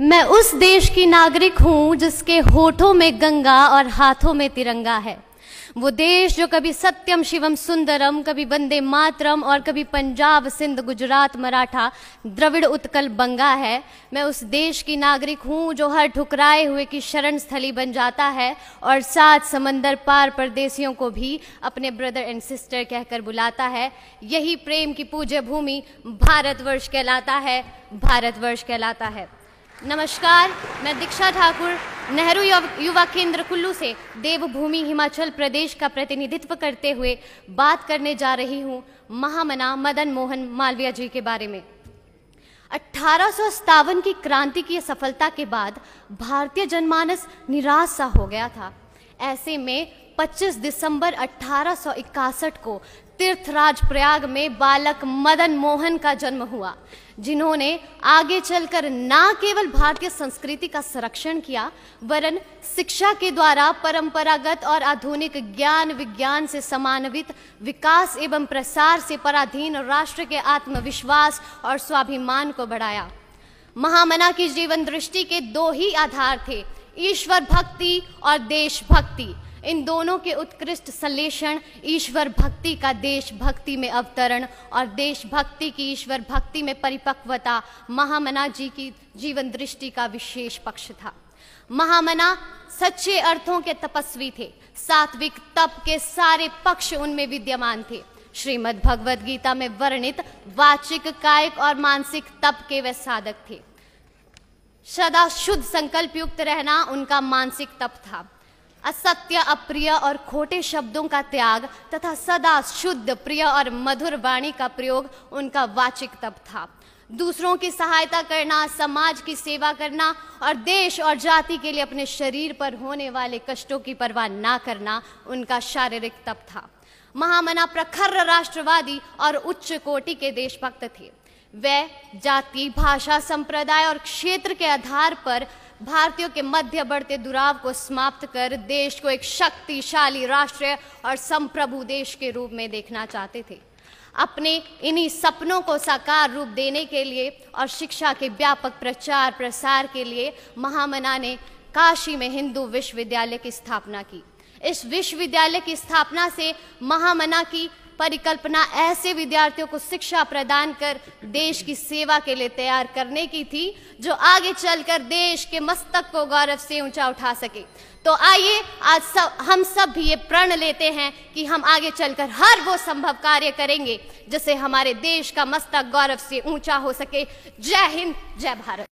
मैं उस देश की नागरिक हूँ जिसके होठों में गंगा और हाथों में तिरंगा है वो देश जो कभी सत्यम शिवम सुंदरम कभी वंदे मातरम और कभी पंजाब सिंध गुजरात मराठा द्रविड़ उत्कल बंगा है मैं उस देश की नागरिक हूँ जो हर ठुकराए हुए की शरण स्थली बन जाता है और सात समंदर पार परदेसियों को भी अपने ब्रदर एंड सिस्टर कहकर बुलाता है यही प्रेम की पूज्य भूमि भारतवर्ष कहलाता है भारतवर्ष कहलाता है नमस्कार मैं दीक्षा ठाकुर नेहरू युवा केंद्र कुल्लू से देवभूमि हिमाचल प्रदेश का प्रतिनिधित्व करते हुए बात करने जा रही हूं महामना मदन मोहन मालवीय जी के बारे में अठारह की क्रांति की सफलता के बाद भारतीय जनमानस निराश सा हो गया था ऐसे में 25 दिसंबर 1861 को तीर्थराज प्रयाग में बालक मदन मोहन का जन्म हुआ जिन्होंने आगे चलकर न केवल भारतीय संस्कृति का संरक्षण किया वरन शिक्षा के द्वारा परंपरागत और आधुनिक ज्ञान विज्ञान से समान्वित विकास एवं प्रसार से पराधीन राष्ट्र के आत्मविश्वास और स्वाभिमान को बढ़ाया महामना की जीवन दृष्टि के दो ही आधार थे ईश्वर भक्ति और देशभक्ति इन दोनों के उत्कृष्ट संलेषण ईश्वर भक्ति का देशभक्ति में अवतरण और देशभक्ति की ईश्वर भक्ति में परिपक्वता महामना जी की जीवन दृष्टि का विशेष पक्ष था महामना सच्चे अर्थों के तपस्वी थे सात्विक तप के सारे पक्ष उनमें विद्यमान थे श्रीमद् भगवद गीता में वर्णित वाचिक कायिक और मानसिक तप के वे साधक थे सदा शुद्ध संकल्प युक्त रहना उनका मानसिक तप था असत्य अप्रिय और खोटे शब्दों का त्याग तथा सदा शुद्ध प्रिय और मधुर वाणी का प्रयोग उनका वाचिक तप था दूसरों की सहायता करना समाज की सेवा करना और देश और जाति के लिए अपने शरीर पर होने वाले कष्टों की परवाह ना करना उनका शारीरिक तप था महामना प्रखर राष्ट्रवादी और उच्च कोटि के देशभक्त थे वह जाति भाषा संप्रदाय और क्षेत्र के आधार पर भारतीयों के मध्य बढ़ते दुराव को समाप्त कर देश को एक शक्तिशाली राष्ट्रीय और संप्रभु देश के रूप में देखना चाहते थे अपने इन्हीं सपनों को साकार रूप देने के लिए और शिक्षा के व्यापक प्रचार प्रसार के लिए महामना ने काशी में हिंदू विश्वविद्यालय की स्थापना की इस विश्वविद्यालय की स्थापना से महामना की परिकल्पना ऐसे विद्यार्थियों को शिक्षा प्रदान कर देश की सेवा के लिए तैयार करने की थी जो आगे चलकर देश के मस्तक को गौरव से ऊंचा उठा सके तो आइए आज सब हम सब भी ये प्रण लेते हैं कि हम आगे चलकर हर वो संभव कार्य करेंगे जिससे हमारे देश का मस्तक गौरव से ऊंचा हो सके जय हिंद जय भारत